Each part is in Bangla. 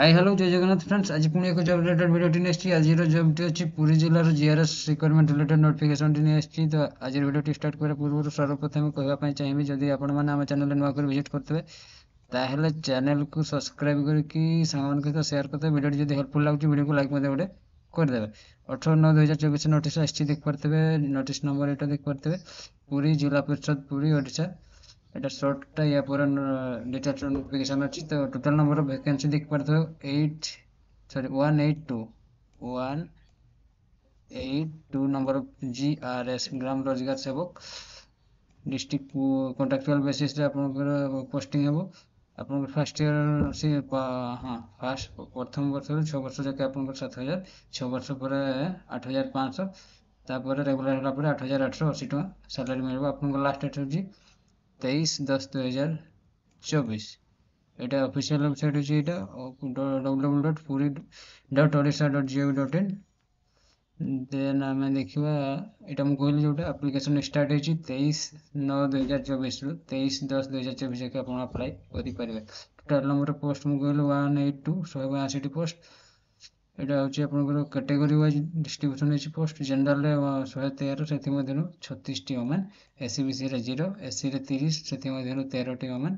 ହାଇ ହ୍ୟାଲୋ ଜୟ ଜଗନ୍ନାଥ ଫ୍ରେଣ୍ଡସ୍ ଆଜି ପୁଣି ଏକ ଜବ୍ ରିଲେଟେଡ୍ ଭିଡ଼ିଓଟି ନେଇ ଆସିଛି ଆଜିର ଜବ୍ଟି ଅଛି ପୁରୀ ଜିଲ୍ଲାର ଜିଆର୍ଏସ୍ ରିକ୍ୱାରମେଣ୍ଟ ରିଲେଟେଡ୍ ନୋଟିଫିକେସନ୍ଟି ନେଇ ଆସିଛି ତ ଆଜିର ଭିଡ଼ିଓଟି ଷ୍ଟାର୍ଟ କରିବା ପୂର୍ବରୁ ସର୍ବପ୍ରଥମେ କହିବା ପାଇଁ ଚାହିଁବି ଯଦି ଆପଣମାନେ ଆମ ଚ୍ୟାନେଲ୍ରେ ନୂଆ କରି ଭିଜିଟ୍ କରିଥିବେ ତାହେଲେ ଚ୍ୟାନେଲ୍କୁ ସବସ୍କ୍ରାଇବ୍ କରିକି ସାଙ୍ଗମାନଙ୍କ ସହିତ ସେୟାର କରିଦେବେ ଭିଡ଼ିଓଟି ଯଦି ହେଲ୍ପଫୁଲ୍ ଲାଗୁଛି ଭିଡ଼ିଓକୁ ଲାଇକ୍ ମଧ୍ୟ ଗୋଟେ କରିଦେବେ ଅଠର ନଅ ଦୁଇ ହଜାର ଚବିଶ ନୋଟିସ୍ ଆସିଛି ଦେଖିପାରୁଥିବେ ନୋଟିସ୍ ନମ୍ବର ଏଇଟା ଦେଖିପାରୁଥିବେ ପୁରୀ ଜିଲ୍ଲା ପରିଷଦ ପୁରୀ ଓଡ଼ିଶା এটা ସର୍ଟଟା ୟା ପରେ ଡେଟା ନୋଟିଫିକେସନ୍ ଅଛି ତ ଟୋଟାଲ୍ ନମ୍ବର ଅଫ୍ ଭ୍ୟାକେନ୍ସି ଦେଖିପାରୁଥିବ eight sorry one eight two one eight two number of G R S ଗ୍ରାମ ରୋଜଗାର ସେବକ ଡିଷ୍ଟ୍ରିକ୍ଟ କଣ୍ଟ୍ରାକ୍ଚୁଆଲ୍ ବେସିସ୍ରେ ଆପଣଙ୍କର ପୋଷ୍ଟିଂ ହେବ ଆପଣଙ୍କର ଫାର୍ଷ୍ଟ ଇୟର୍ ସେ ହଁ ଫାର୍ଷ୍ଟ ପ୍ରଥମ ବର୍ଷରୁ ଛଅ ବର୍ଷ ଯାକେ ଆପଣଙ୍କର ସାତ ହଜାର ଛଅ ବର୍ଷ ପରେ ଆଠ ହଜାର ପାଞ୍ଚଶହ ତାପରେ ରେଗୁଲାର ହେଲା ପରେ ଆଠ ହଜାର ଆଠଶହ ଅଶୀ ଟଙ୍କା ସାଲାରୀ ମିଳିବ ଆପଣଙ୍କ ଲାଷ୍ଟ ଡେଟ୍ ହେଉଛି তেইশ দশ দু হাজার চব্বিশ এটা অফিসিয়াল ওয়েবসাইট হচ্ছে এটা W dot Puri dot Odisha dot gov dot in then ଆମେ ଦେଖିବା ଏଇଟା ମୁଁ କହିଲି ଯେଉଁଟା ଆପ୍ଲିକେସନ୍ ଷ୍ଟାର୍ଟ ହେଇଛି ତେଇଶ ନଅ ଦୁଇହଜାର ଚବିଶରୁ ତେଇଶ ଦଶ ଦୁଇହଜାର ଚବିଶ ଯାକେ ଆପଣ ଆପ୍ଲାଏ କରିପାରିବେ ଟୋଟାଲ୍ ନମ୍ବର ପୋଷ୍ଟ ମୁଁ କହିଲି ୱାନ୍ ଏଇଟ୍ ଟୁ ଶହେ ବାଷଠି ପୋଷ୍ଟ ଏଇଟା ହେଉଛି ଆପଣଙ୍କର କାଟେଗୋରୀ ୱାଇଜ୍ ଡିଷ୍ଟ୍ରିବ୍ୟୁସନ୍ ହେଇଛି ପୋଷ୍ଟ ଜେନେରାଲରେ ଶହେ ତେର ସେଥିମଧ୍ୟରୁ ଛତିଶଟି ଓମେନ୍ ଏସ୍ ସି ବି ସିରେ ଜିରୋ ଏସ୍ସିରେ ତିରିଶ ସେଥିମଧ୍ୟରୁ ତେରଟି ଓମେନ୍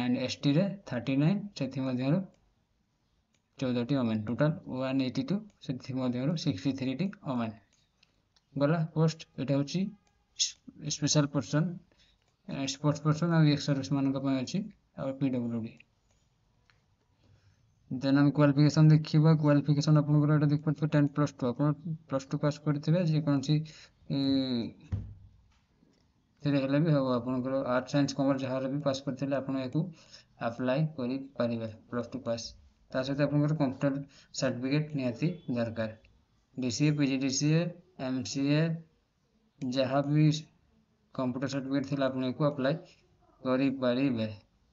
ଆଣ୍ଡ ଏସ୍ଟିରେ ଥାର୍ଟି ନାଇନ୍ ସେଥିମଧ୍ୟରୁ ଚଉଦଟି women total one eighty two ସେଥିମଧ୍ୟରୁ ସିକ୍ସଟି ଥ୍ରୀଟି ଓମେନ୍ ଗଲା ପୋଷ୍ଟ ଏଇଟା ହେଉଛି ସ୍ପେଶାଲ୍ ପର୍ସନ୍ ସ୍ପୋର୍ଟସ୍ ପର୍ସନ୍ ଆଉ ଏକ୍ସ ସର୍ଭିସମାନଙ୍କ ପାଇଁ ଅଛି ଆଉ ପି ଡବ୍ଲୁ ଡ଼ି ଦେନ୍ ଆମେ କ୍ୱାଲିଫିକେସନ୍ ଦେଖିବା କ୍ୱାଲିଫିକେସନ୍ ଆପଣଙ୍କର ଏଇଟା ଦେଖିପାରୁଥିବେ ଟେନ୍ ପ୍ଲସ୍ ଟୁ ଆପଣ ପ୍ଲସ୍ ଟୁ ପାସ୍ କରିଥିବେ ଯେକୌଣସି ସେଥିରେ ହେଲେ ବି ହେବ ଆପଣଙ୍କର ଆର୍ଟ ସାଇନ୍ସ କମର୍ସ ଯାହା ହେଲେ ବି ପାସ୍ କରିଥିଲେ ଆପଣ ଏହାକୁ ଆପ୍ଲାଏ କରିପାରିବେ ପ୍ଲସ୍ ଟୁ ପାସ୍ ତା ସହିତ ଆପଣଙ୍କର କମ୍ପ୍ୟୁଟର ସାର୍ଟିଫିକେଟ୍ ନିହାତି ଦରକାର D C A P G D C A M C A ଯାହା ବି କମ୍ପ୍ୟୁଟର ସାର୍ଟିଫିକେଟ୍ ଥିଲେ ଆପଣ ଏହାକୁ ଆପ୍ଲାଏ କରିପାରିବେ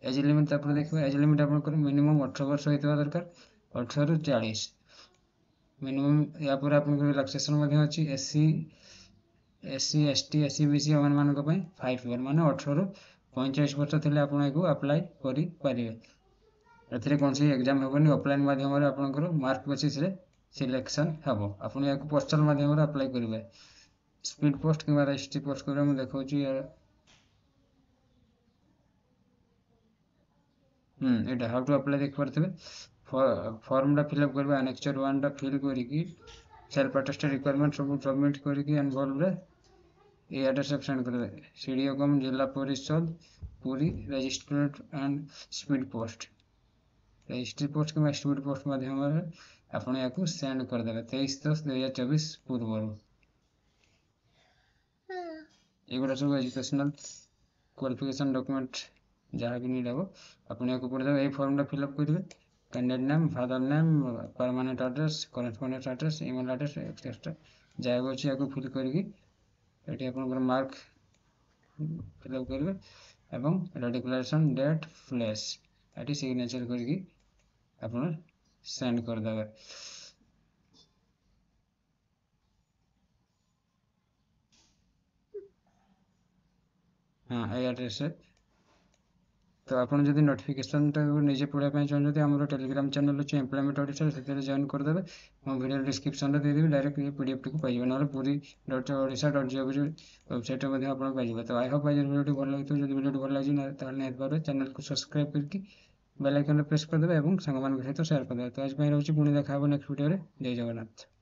এজ লিমিট তারপরে দেখবে এজ লিমিট আপনার মিনিমম অঠর বর্ষ হয়ে দরকার অঠর রু চাশ মিনিমম ইয়াপরে আপনার রিলাক্সেসন অছি SC SC ST SC BC এমনମାନଙ୍କ ପାଇଁ ফাইভ ଇୟର୍ ମାନେ ଅଠରରୁ ପଇଁଚାଳିଶ ବର୍ଷ ଥିଲେ ଆପଣ ଏହାକୁ ଆପ୍ଲାଏ କରିପାରିବେ ଏଥିରେ କୌଣସି ଏକ୍ଜାମ୍ ହେବନି ଅଫଲାଇନ୍ ମାଧ୍ୟମରେ ଆପଣଙ୍କର ମାର୍କ ବେସିସ୍ରେ ସିଲେକ୍ସନ୍ ହେବ ଆପଣ ଏହାକୁ ପୋଷ୍ଟାଲ୍ ମାଧ୍ୟମରେ ଆପ୍ଲାଏ କରିବେ ସ୍ପିଡ଼୍ ପୋଷ୍ଟ କିମ୍ବା ରେଜିଷ୍ଟ୍ରି ପୋଷ୍ଟ କରିବା ମୁଁ ଦେଖାଉଛି ହୁଁ ଏଇଟା ହାଉ ଟୁ ଆପ୍ଲାଏ ଦେଖିପାରୁଥିବେ ଫର୍ମଟା ଫିଲ୍ଅପ୍ କରିବେ ଆନେକ୍ସଚର୍ ୱାନ୍ଟା ଫିଲ୍ କରିକି ସେଲ୍ଫ ଆଟେଷ୍ଟ ରିକ୍ୱାରମେଣ୍ଟ ସବୁ ସବମିଟ୍ କରିକି ଏନ୍ଭଲ୍ଭରେ এই অ্যাড্রেসে সেন্ড করে দেয় CDO cum Zilla Parishad Puri registered and speed post registry post কিংবা স্পিড পোস্ট মাধ্যমে আপনি ইয়াকে সেন্ড করে দেবে তেইশ দশ দুই হাজার চব্বিশ পূর্বর এগুলো সব এডুকেশনাল কোয়ালিফিকেশন ডকুমেন্ট ଯାହାକି ନେବ ଆପଣ ଏହାକୁ ପଡ଼ିଦେବେ ଏଇ ଫର୍ମଟା ଫିଲ୍ଅପ୍ କରିଦେବେ candidate name father name permanent address correspondent address email address extra ଯାହାକୁ ଅଛି ଏହାକୁ ଫିଲ୍ କରିକି ଏଠି ଆପଣଙ୍କର ମାର୍କ ଫିଲ୍ଅପ୍ କରିବେ ଏବଂ ଏଇଟା ଡିକ୍ଲାରେସନ୍ ଡେଟ୍ ପ୍ଲେସ୍ ଏଠି ସିଗ୍ନେଚର୍ କରିକି ଆପଣ ସେଣ୍ଡ କରିଦେବେ হ্যাঁ এই অ্যাড্রেসে আপনা যদি নোটিফিকেশন টা নিচে পড়া পায় যন যদি আমরো টেলিগ্রাম চ্যানেল আছে এমপ্লয়মেন্ট অফিসিয়াল সেটাতে জয়েন করে দেবে আমি ভিডিওর ডেসক্রিপশন রে দি দিব ডাইরেক্ট এই পিডিএফ টুকু পাইব না পুরো .govt.result.gov.in ওয়েবসাইট এর মধ্যে আপনারা গৈব তো আই হোপ বাই জোন ভিডিওটা বন লাগিতো যদি ভিডিওটা বন লাগি না তাহলে নেট বারে চ্যানেল কো সাবস্ক্রাইব কৰি বেল আইকন প্রেস করে দেবে এবং সঙ্গমান গৈতো শেয়ার করে দে তাহলে আসবাই আরো কিছু বনে দেখাবো নেক্সট ভিডিও রে দেই জাগনা